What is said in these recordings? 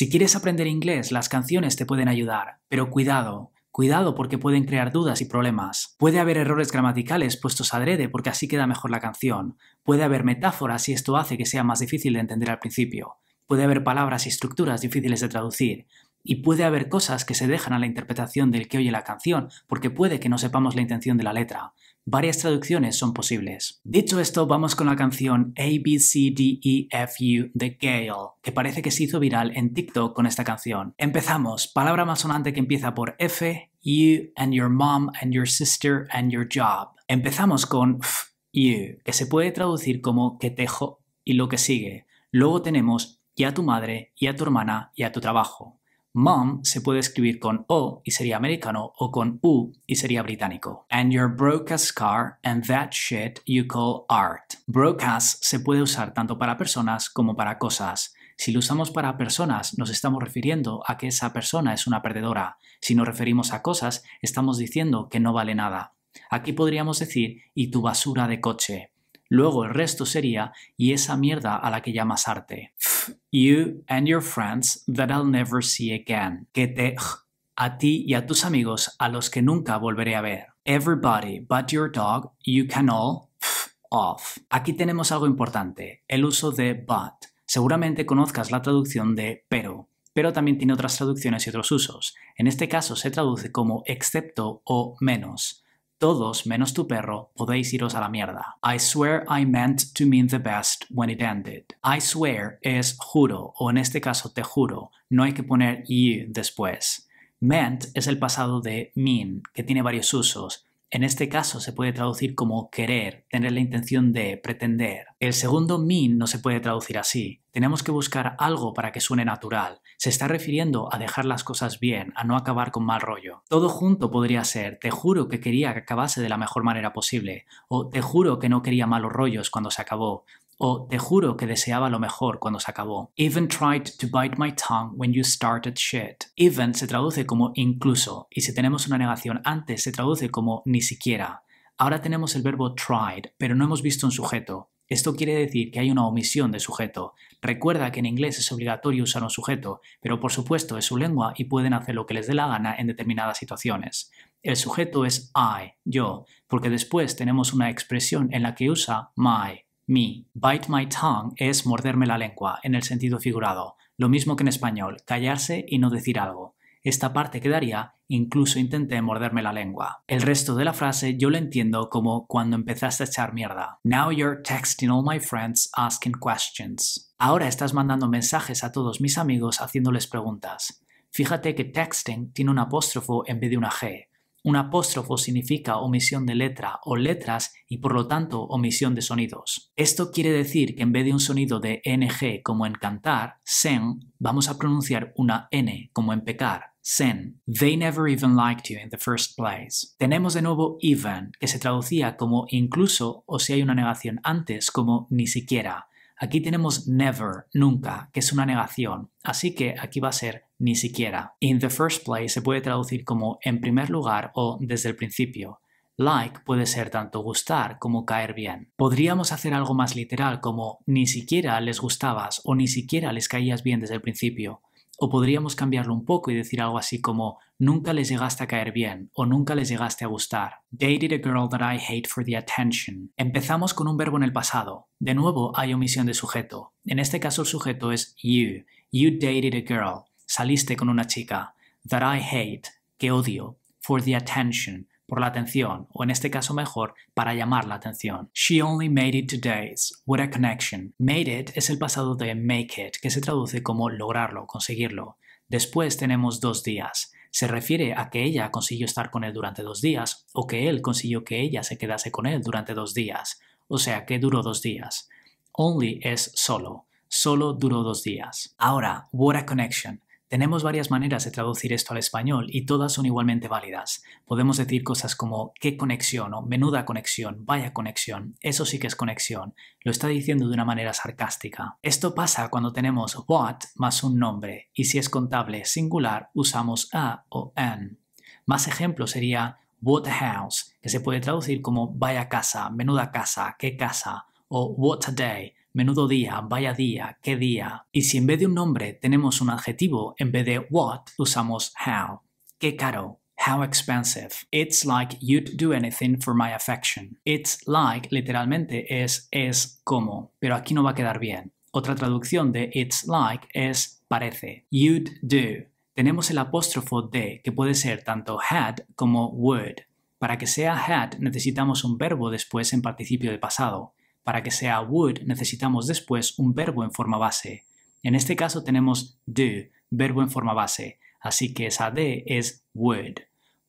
Si quieres aprender inglés, las canciones te pueden ayudar, pero cuidado, Cuidado porque pueden crear dudas y problemas. Puede haber errores gramaticales puestos adrede porque así queda mejor la canción. Puede haber metáforas y esto hace que sea más difícil de entender al principio. Puede haber palabras y estructuras difíciles de traducir. Y puede haber cosas que se dejan a la interpretación del que oye la canción porque puede que no sepamos la intención de la letra varias traducciones son posibles. Dicho esto, vamos con la canción A, D, e, U de Gale, que parece que se hizo viral en TikTok con esta canción. Empezamos, palabra más sonante que empieza por F, you and your mom and your sister and your job. Empezamos con F, you, que se puede traducir como que tejo y lo que sigue. Luego tenemos y a tu madre, y a tu hermana, y a tu trabajo. Mom se puede escribir con O y sería americano o con U y sería británico. And your broke car and that shit you call art. Broke se puede usar tanto para personas como para cosas. Si lo usamos para personas, nos estamos refiriendo a que esa persona es una perdedora. Si nos referimos a cosas, estamos diciendo que no vale nada. Aquí podríamos decir y tu basura de coche luego el resto sería y esa mierda a la que llamas arte. You and your friends that I'll never see again. Que te a ti y a tus amigos a los que nunca volveré a ver. Everybody but your dog, you can all off. Aquí tenemos algo importante, el uso de but. Seguramente conozcas la traducción de pero, pero también tiene otras traducciones y otros usos. En este caso se traduce como excepto o menos. Todos menos tu perro podéis iros a la mierda. I swear I meant to mean the best when it ended. I swear es juro o en este caso te juro. No hay que poner you después. Meant es el pasado de mean, que tiene varios usos en este caso se puede traducir como querer, tener la intención de, pretender. El segundo mean no se puede traducir así. Tenemos que buscar algo para que suene natural. Se está refiriendo a dejar las cosas bien, a no acabar con mal rollo. Todo junto podría ser, te juro que quería que acabase de la mejor manera posible, o te juro que no quería malos rollos cuando se acabó, o te juro que deseaba lo mejor cuando se acabó. Even tried to bite my tongue when you started shit. Even se traduce como incluso y si tenemos una negación antes se traduce como ni siquiera. Ahora tenemos el verbo tried, pero no hemos visto un sujeto. Esto quiere decir que hay una omisión de sujeto. Recuerda que en inglés es obligatorio usar un sujeto, pero por supuesto es su lengua y pueden hacer lo que les dé la gana en determinadas situaciones. El sujeto es I, yo, porque después tenemos una expresión en la que usa my. Mi, bite my tongue, es morderme la lengua, en el sentido figurado, lo mismo que en español, callarse y no decir algo. Esta parte quedaría, incluso intenté morderme la lengua. El resto de la frase yo lo entiendo como cuando empezaste a echar mierda. Now you're texting all my friends asking questions. Ahora estás mandando mensajes a todos mis amigos haciéndoles preguntas. Fíjate que texting tiene un apóstrofo en vez de una G. Un apóstrofo significa omisión de letra o letras y por lo tanto omisión de sonidos. Esto quiere decir que en vez de un sonido de ng como en cantar, sen, vamos a pronunciar una n como en pecar, sen. They never even liked you in the first place. Tenemos de nuevo even, que se traducía como incluso o si hay una negación antes como ni siquiera. Aquí tenemos never, nunca, que es una negación, así que aquí va a ser ni siquiera. In the first place se puede traducir como en primer lugar o desde el principio. Like puede ser tanto gustar como caer bien. Podríamos hacer algo más literal como ni siquiera les gustabas o ni siquiera les caías bien desde el principio. O podríamos cambiarlo un poco y decir algo así como nunca les llegaste a caer bien o nunca les llegaste a gustar. Dated a girl that I hate for the attention. Empezamos con un verbo en el pasado. De nuevo hay omisión de sujeto. En este caso el sujeto es you. You dated a girl saliste con una chica, that I hate, que odio, for the attention, por la atención, o en este caso mejor, para llamar la atención. She only made it two days. What a connection. Made it es el pasado de make it, que se traduce como lograrlo, conseguirlo. Después tenemos dos días. Se refiere a que ella consiguió estar con él durante dos días, o que él consiguió que ella se quedase con él durante dos días. O sea, que duró dos días. Only es solo. Solo duró dos días. Ahora, what a connection tenemos varias maneras de traducir esto al español y todas son igualmente válidas. Podemos decir cosas como qué conexión o menuda conexión, vaya conexión, eso sí que es conexión. Lo está diciendo de una manera sarcástica. Esto pasa cuando tenemos what más un nombre y si es contable singular usamos a o an. Más ejemplo sería what a house, que se puede traducir como vaya casa, menuda casa, qué casa, o what a day, menudo día, vaya día, qué día. Y si en vez de un nombre tenemos un adjetivo, en vez de what usamos how. Qué caro, How expensive. It's like you'd do anything for my affection. It's like literalmente es es como, pero aquí no va a quedar bien. Otra traducción de it's like es parece. You'd do. Tenemos el apóstrofo de, que puede ser tanto had como would. Para que sea had necesitamos un verbo después en participio de pasado. Para que sea would necesitamos después un verbo en forma base. En este caso tenemos do, verbo en forma base, así que esa DE es would.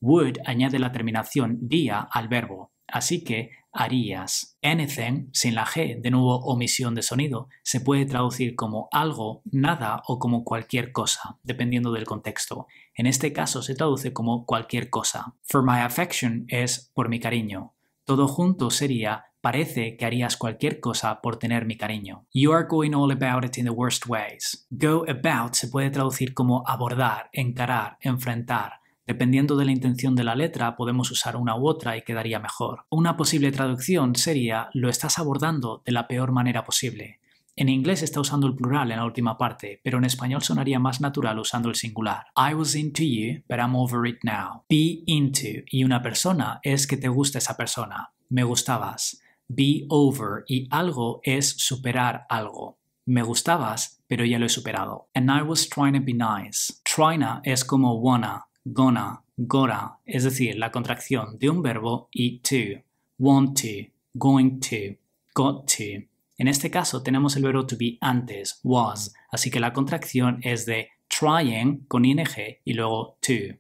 Would añade la terminación día al verbo, así que harías. Anything, sin la G, de nuevo omisión de sonido, se puede traducir como algo, nada o como cualquier cosa, dependiendo del contexto. En este caso se traduce como cualquier cosa. For my affection es por mi cariño. Todo junto sería Parece que harías cualquier cosa por tener mi cariño. You are going all about it in the worst ways. Go about se puede traducir como abordar, encarar, enfrentar. Dependiendo de la intención de la letra, podemos usar una u otra y quedaría mejor. Una posible traducción sería lo estás abordando de la peor manera posible. En inglés está usando el plural en la última parte, pero en español sonaría más natural usando el singular. I was into you, but I'm over it now. Be into y una persona es que te gusta esa persona. Me gustabas be over y algo es superar algo. Me gustabas, pero ya lo he superado. And I was trying to be nice. Tryna es como wanna, gonna, gora, es decir, la contracción de un verbo y to. Want to, going to, got to. En este caso tenemos el verbo to be antes, was, así que la contracción es de trying con ing y luego to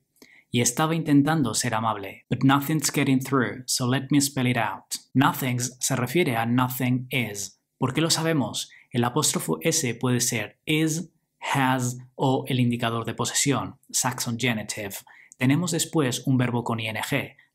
y estaba intentando ser amable. But nothing's getting through, so let me spell it out. Nothing's se refiere a nothing is. ¿Por qué lo sabemos? El apóstrofo S puede ser is, has o el indicador de posesión, Saxon genitive. Tenemos después un verbo con ing.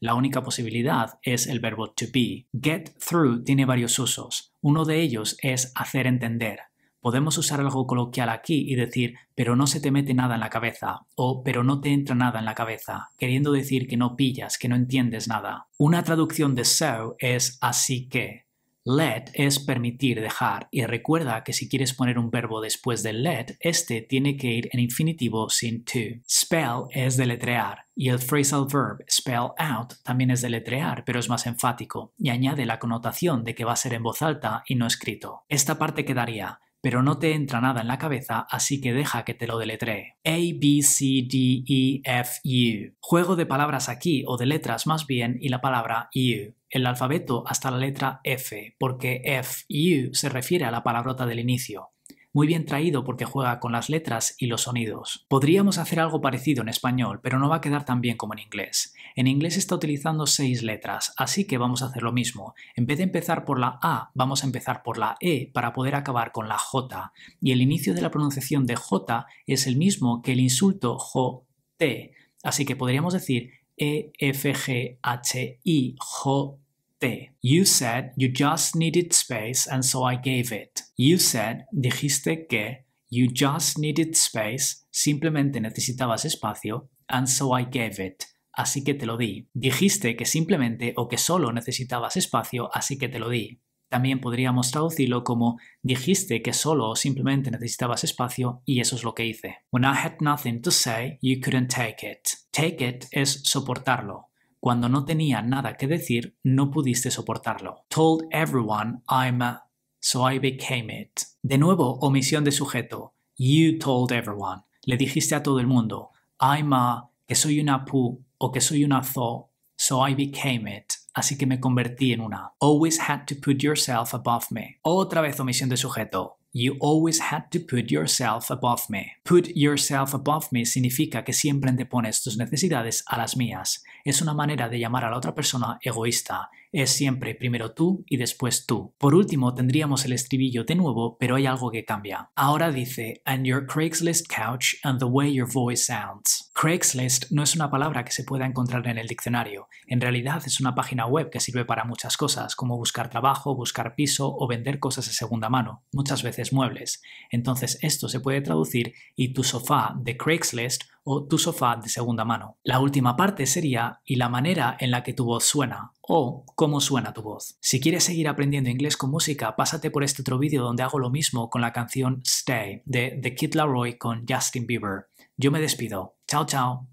La única posibilidad es el verbo to be. Get through tiene varios usos. Uno de ellos es hacer entender podemos usar algo coloquial aquí y decir pero no se te mete nada en la cabeza o pero no te entra nada en la cabeza, queriendo decir que no pillas, que no entiendes nada. Una traducción de so es así que. Let es permitir, dejar, y recuerda que si quieres poner un verbo después del let, este tiene que ir en infinitivo sin to. Spell es deletrear, y el phrasal verb spell out también es deletrear, pero es más enfático, y añade la connotación de que va a ser en voz alta y no escrito. Esta parte quedaría pero no te entra nada en la cabeza, así que deja que te lo deletre. A, B, C, D, E, F, U. Juego de palabras aquí, o de letras más bien, y la palabra U el alfabeto hasta la letra F, porque F U se refiere a la palabrota del inicio. Muy bien traído porque juega con las letras y los sonidos. Podríamos hacer algo parecido en español, pero no va a quedar tan bien como en inglés. En inglés está utilizando seis letras, así que vamos a hacer lo mismo. En vez de empezar por la A, vamos a empezar por la E para poder acabar con la J. Y el inicio de la pronunciación de J es el mismo que el insulto J-T. Así que podríamos decir E, F, G, H, I, J, T. You said you just needed space and so I gave it. You said, dijiste que, you just needed space, simplemente necesitabas espacio, and so I gave it así que te lo di. Dijiste que simplemente o que solo necesitabas espacio, así que te lo di. También podríamos traducirlo como dijiste que solo o simplemente necesitabas espacio y eso es lo que hice. When I had nothing to say, you couldn't take it. Take it es soportarlo. Cuando no tenía nada que decir, no pudiste soportarlo. Told everyone I'm a, so I became it. De nuevo, omisión de sujeto. You told everyone. Le dijiste a todo el mundo. I'm a, que soy una pu, o que soy una zoo, so I became it. Así que me convertí en una. Always had to put yourself above me. Otra vez omisión de sujeto. You always had to put yourself above me. Put yourself above me significa que siempre te pones tus necesidades a las mías. Es una manera de llamar a la otra persona egoísta. Es siempre primero tú y después tú. Por último, tendríamos el estribillo de nuevo, pero hay algo que cambia. Ahora dice, and your Craigslist couch and the way your voice sounds. Craigslist no es una palabra que se pueda encontrar en el diccionario. En realidad es una página web que sirve para muchas cosas, como buscar trabajo, buscar piso o vender cosas de segunda mano, muchas veces muebles. Entonces esto se puede traducir y tu sofá de Craigslist o tu sofá de segunda mano. La última parte sería y la manera en la que tu voz suena o cómo suena tu voz. Si quieres seguir aprendiendo inglés con música, pásate por este otro vídeo donde hago lo mismo con la canción Stay de The Kid Laroi con Justin Bieber. Yo me despido. Chao, chao.